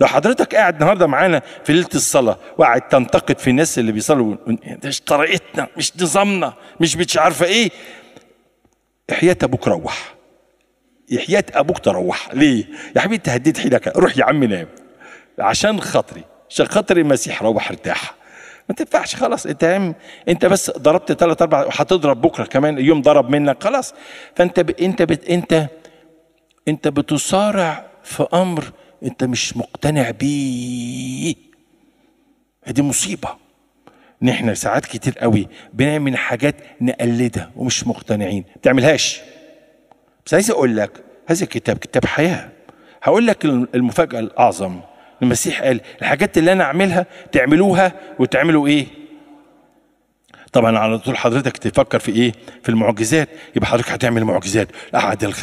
لو حضرتك قاعد النهارده معانا في ليله الصلاه وقاعد تنتقد في الناس اللي بيصلوا مش طريقتنا مش نظامنا مش مش عارفه ايه حياه ابوك روح حياه ابوك تروح ليه؟ يا حبيبي انت هديت حيلك روح يا عم نام عشان خاطري عشان خاطر المسيح روح ارتاح ما تنفعش خلاص انت هم انت بس ضربت ثلاث اربع وهتضرب بكره كمان يوم ضرب منك خلاص فانت ب... انت بت... انت انت بتصارع في امر انت مش مقتنع بيه دي مصيبه ان احنا ساعات كتير قوي بنعمل حاجات نقلدها ومش مقتنعين ما بتعملهاش بس عايز اقول لك هذا الكتاب كتاب حياه هقول لك المفاجاه الاعظم المسيح قال الحاجات اللي انا اعملها تعملوها وتعملوا ايه طبعا على طول حضرتك تفكر في ايه في المعجزات يبقى حضرتك هتعمل معجزات احد ال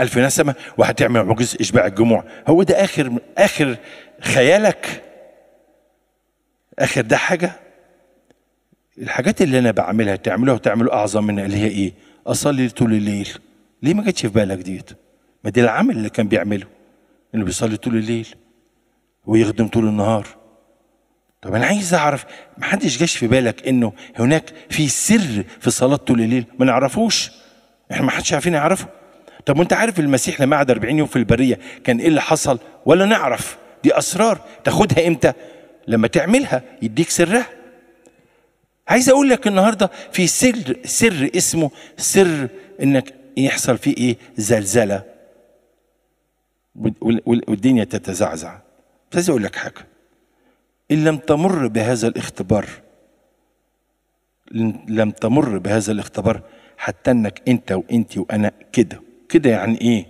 الف نسمه وهتعمل معجزه اشباع الجموع هو ده اخر اخر خيالك اخر ده حاجه الحاجات اللي انا بعملها تعملها تعملوا اعظم منها اللي هي ايه اصلي طول الليل ليه ما جتش في بالك ديت ما دي العمل اللي كان بيعمله انه بيصلي طول الليل ويخدم طول النهار طب انا عايز اعرف ما حدش جاش في بالك انه هناك في سر في صلاه طول الليل ما نعرفوش احنا ما حدش عارفين يعرفه طب وانت عارف المسيح لما قعد 40 يوم في البريه كان ايه اللي حصل ولا نعرف دي اسرار تاخدها امتى لما تعملها يديك سرها عايز اقول لك النهارده في سر سر اسمه سر انك يحصل فيه ايه زلزله والدنيا تتزعزع بس عايز اقول لك حاجه إن لم تمر بهذا الاختبار لم تمر بهذا الاختبار حتى انك انت وانت وانا كده كده يعني ايه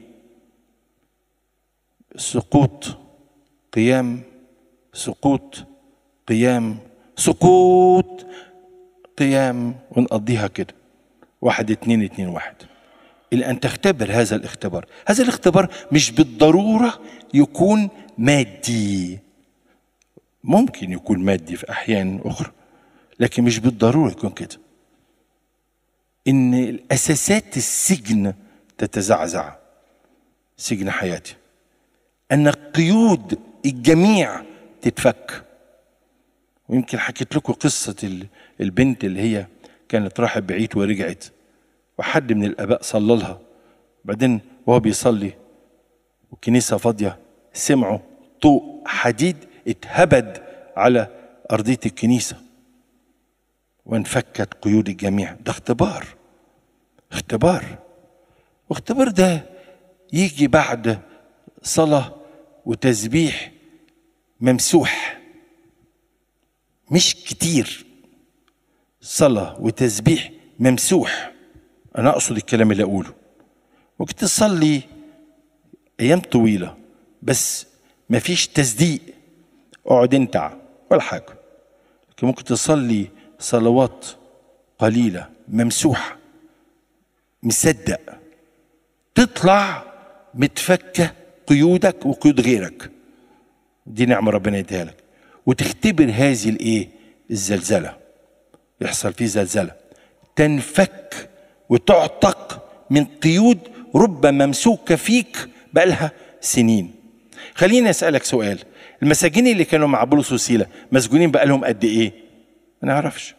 سقوط قيام سقوط قيام سقوط قيام ونقضيها كده واحد اتنين اتنين واحد إلى أن تختبر هذا الاختبار هذا الاختبار مش بالضرورة يكون مادي ممكن يكون مادي في أحيان أخرى لكن مش بالضرورة يكون كده إن الأساسات السجن تتزعزع سجن حياتي أن قيود الجميع تتفك ويمكن حكيت لكم قصة البنت اللي هي كانت راحت بعيد ورجعت وحد من الآباء صلى لها بعدين وهو بيصلي والكنيسة فاضية سمعوا طوق حديد اتهبد على أرضية الكنيسة وانفكت قيود الجميع ده اختبار اختبار واختبار ده يجي بعد صلاة وتسبيح ممسوح مش كتير صلاة وتسبيح ممسوح أنا أقصد الكلام اللي أقوله وقت تصلي أيام طويلة بس مفيش تصديق اقعد انتع ولا حاجه لكن ممكن تصلي صلوات قليله ممسوحه مصدق تطلع متفكه قيودك وقيود غيرك دي نعمه ربنا يديها لك وتختبر هذه الايه الزلزله يحصل فيه زلزله تنفك وتعتق من قيود ربما ممسوكه فيك بقالها سنين خليني اسالك سؤال المساجين اللي كانوا مع بولس وسيلة مسجونين بقى لهم قد إيه؟ ما نعرفش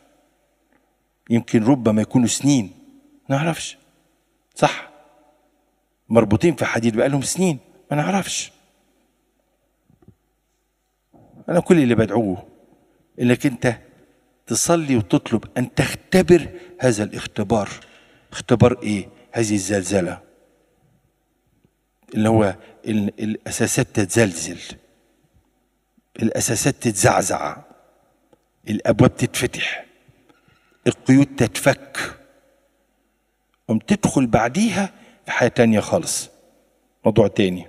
يمكن ربما يكونوا سنين ما نعرفش صح مربوطين في حديد بقى لهم سنين ما نعرفش أنا كل اللي بدعوه إنك أنت تصلي وتطلب أن تختبر هذا الاختبار اختبار إيه؟ هذه الزلزلة اللي هو الأساسات تتزلزل الأساسات تتزعزع الأبواب تتفتح القيود تتفك قمت تدخل بعديها في حياة تانية خالص موضوع تاني